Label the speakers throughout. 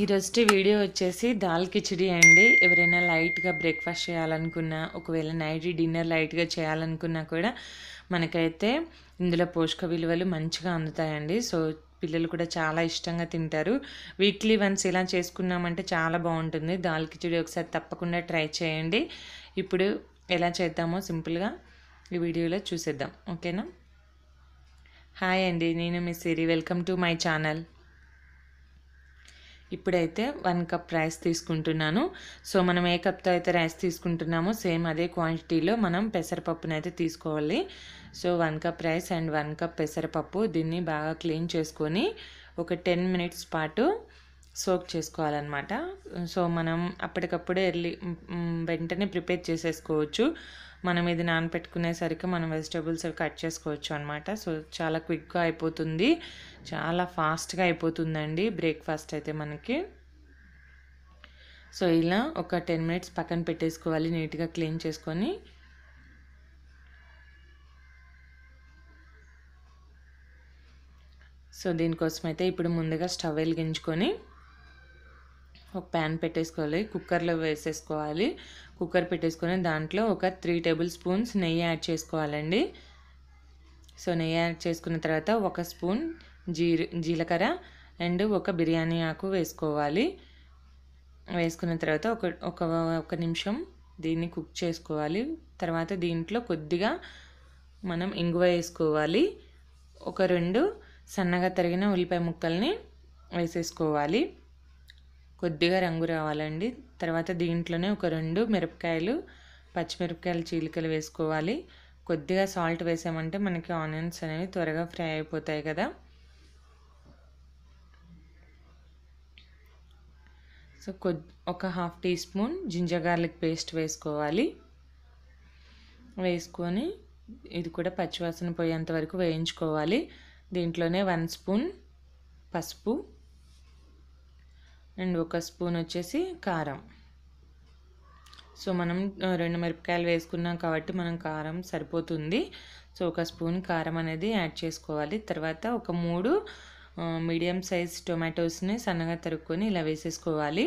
Speaker 1: ఈరోజు వీడియో వచ్చేసి దాల్ కిచిడి అండి ఎవరైనా లైట్గా బ్రేక్ఫాస్ట్ చేయాలనుకున్నా ఒకవేళ నైట్ డిన్నర్ లైట్గా చేయాలనుకున్నా కూడా మనకైతే ఇందులో పోషక విలువలు మంచిగా అందుతాయండి సో పిల్లలు కూడా చాలా ఇష్టంగా తింటారు వీక్లీ వన్స్ ఇలా చేసుకున్నామంటే చాలా బాగుంటుంది దాల్ కిచిడి ఒకసారి తప్పకుండా ట్రై చేయండి ఇప్పుడు ఎలా చేద్దామో సింపుల్గా ఈ వీడియోలో చూసేద్దాం ఓకేనా హాయ్ అండి నేను మీ Siri welcome to my channel ఇప్పుడైతే వన్ కప్ రైస్ తీసుకుంటున్నాను సో మనం ఏ కప్తో అయితే రైస్ తీసుకుంటున్నామో సేమ్ అదే క్వాంటిటీలో మనం పెసరపప్పును అయితే తీసుకోవాలి so one cup rice and one cup పెసరపప్పు దీన్ని బాగా క్లీన్ చేసుకొని ఒక టెన్ మినిట్స్ పాటు సోక్ చేసుకోవాలన్నమాట సో మనం అప్పటికప్పుడు ఎర్లీ వెంటనే ప్రిపేర్ చేసేసుకోవచ్చు మనం ఇది నానపెట్టుకునేసరికి మనం వెజిటేబుల్స్ అవి కట్ చేసుకోవచ్చు అనమాట సో చాలా క్విక్గా అయిపోతుంది చాలా ఫాస్ట్గా అయిపోతుందండి బ్రేక్ఫాస్ట్ అయితే మనకి సో ఇలా ఒక టెన్ మినిట్స్ పక్కన పెట్టేసుకోవాలి నీట్గా క్లీన్ చేసుకొని సో దీనికోసమైతే ఇప్పుడు ముందుగా స్టవ్ వెలిగించుకొని ఒక ప్యాన్ పెట్టేసుకోవాలి కుక్కర్లో వేసేసుకోవాలి కుక్కర్ పెట్టేసుకొని దాంట్లో ఒక త్రీ టేబుల్ స్పూన్స్ నెయ్యి యాడ్ చేసుకోవాలండి సో నెయ్యి యాడ్ చేసుకున్న తర్వాత ఒక స్పూన్ జీర జీలకర్ర అండ్ ఒక బిర్యానీ ఆకు వేసుకోవాలి వేసుకున్న తర్వాత ఒక ఒక ఒక నిమిషం దీన్ని కుక్ చేసుకోవాలి తర్వాత దీంట్లో కొద్దిగా మనం ఇంగువ వేసుకోవాలి ఒక రెండు సన్నగా తరిగిన ఉల్లిపాయ ముక్కల్ని వేసేసుకోవాలి కొద్దిగా రంగు రావాలండి తర్వాత దీంట్లోనే ఒక రెండు మిరపకాయలు పచ్చిమిరపకాయలు చీలికలు వేసుకోవాలి కొద్దిగా సాల్ట్ వేసామంటే మనకి ఆనియన్స్ అనేవి త్వరగా ఫ్రై అయిపోతాయి కదా సో కొద్ది ఒక half teaspoon ginger garlic paste వేసుకోవాలి వేసుకొని ఇది కూడా పచ్చివాసన పోయేంత వరకు వేయించుకోవాలి దీంట్లోనే వన్ స్పూన్ పసుపు అండ్ ఒక స్పూన్ వచ్చేసి కారం సో మనం రెండు మిరపకాయలు వేసుకున్నాం కాబట్టి మనం కారం సరిపోతుంది సో ఒక స్పూన్ కారం అనేది యాడ్ చేసుకోవాలి తర్వాత ఒక మూడు మీడియం సైజ్ టొమాటోస్ని సన్నగా తరుక్కొని ఇలా వేసేసుకోవాలి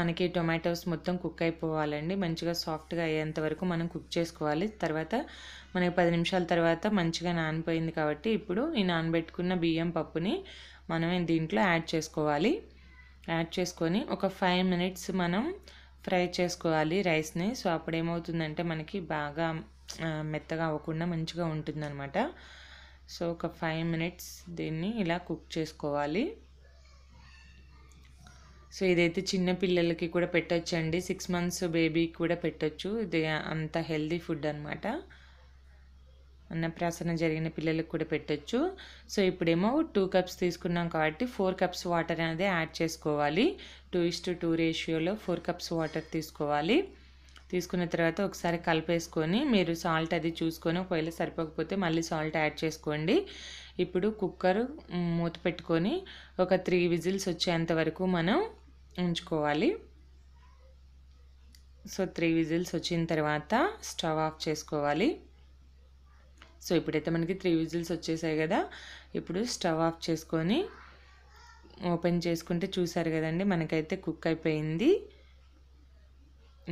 Speaker 1: మనకి టొమాటోస్ మొత్తం కుక్ అయిపోవాలండి మంచిగా సాఫ్ట్గా అయ్యేంత వరకు మనం కుక్ చేసుకోవాలి తర్వాత మనకి పది నిమిషాల తర్వాత మంచిగా నానిపోయింది కాబట్టి ఇప్పుడు ఈ నానబెట్టుకున్న బియ్యం పప్పుని మనం దీంట్లో యాడ్ చేసుకోవాలి యాడ్ చేసుకొని ఒక ఫైవ్ మినిట్స్ మనం ఫ్రై చేసుకోవాలి రైస్ని సో అప్పుడు ఏమవుతుందంటే మనకి బాగా మెత్తగా అవ్వకుండా మంచిగా ఉంటుందన్నమాట సో ఒక ఫైవ్ మినిట్స్ దీన్ని ఇలా కుక్ చేసుకోవాలి సో ఇదైతే చిన్న పిల్లలకి కూడా పెట్టచ్చండి సిక్స్ మంత్స్ బేబీకి కూడా పెట్టచ్చు ఇది అంత హెల్దీ ఫుడ్ అనమాట అన్నప్రాసన జరిగిన పిల్లలకు కూడా పెట్టచ్చు సో ఇప్పుడేమో టూ కప్స్ తీసుకున్నాం కాబట్టి ఫోర్ కప్స్ వాటర్ అనేది యాడ్ చేసుకోవాలి టూ ఇస్ టు టూ రేషియోలో ఫోర్ కప్స్ వాటర్ తీసుకోవాలి తీసుకున్న తర్వాత ఒకసారి కలిపేసుకొని మీరు సాల్ట్ అది చూసుకొని ఒకవేళ సరిపోకపోతే మళ్ళీ సాల్ట్ యాడ్ చేసుకోండి ఇప్పుడు కుక్కర్ మూత పెట్టుకొని ఒక త్రీ విజిల్స్ వచ్చేంత వరకు మనం ఉంచుకోవాలి సో త్రీ విజిల్స్ వచ్చిన తర్వాత స్టవ్ ఆఫ్ చేసుకోవాలి సో ఇప్పుడైతే మనకి త్రీ విజిల్స్ వచ్చేసాయి కదా ఇప్పుడు స్టవ్ ఆఫ్ చేసుకొని ఓపెన్ చేసుకుంటే చూసారు కదండి మనకైతే కుక్ అయిపోయింది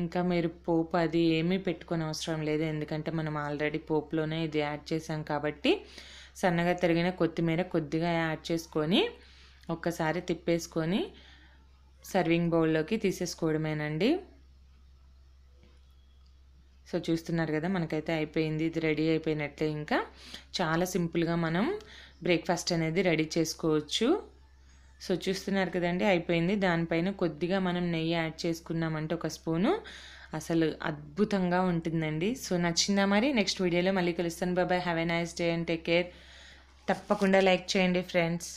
Speaker 1: ఇంకా మీరు పోపు అది ఏమీ పెట్టుకొని అవసరం లేదు ఎందుకంటే మనం ఆల్రెడీ పోపులోనే ఇది యాడ్ చేసాం కాబట్టి సన్నగా తిరిగిన కొత్తిమీర కొద్దిగా యాడ్ చేసుకొని ఒక్కసారి తిప్పేసుకొని సర్వింగ్ బౌల్లోకి తీసేసుకోవడమేనండి సో చూస్తున్నారు కదా మనకైతే అయిపోయింది ఇది రెడీ అయిపోయినట్లే ఇంకా చాలా సింపుల్గా మనం బ్రేక్ఫాస్ట్ అనేది రెడీ చేసుకోవచ్చు సో చూస్తున్నారు కదండి అయిపోయింది దానిపైన కొద్దిగా మనం నెయ్యి యాడ్ చేసుకున్నామంటే ఒక స్పూను అసలు అద్భుతంగా ఉంటుందండి సో నచ్చిందా మరి నెక్స్ట్ వీడియోలో మళ్ళీ కలుస్తాను బాబాయ్ have a nice day and take care తప్పకుండా లైక్ చేయండి ఫ్రెండ్స్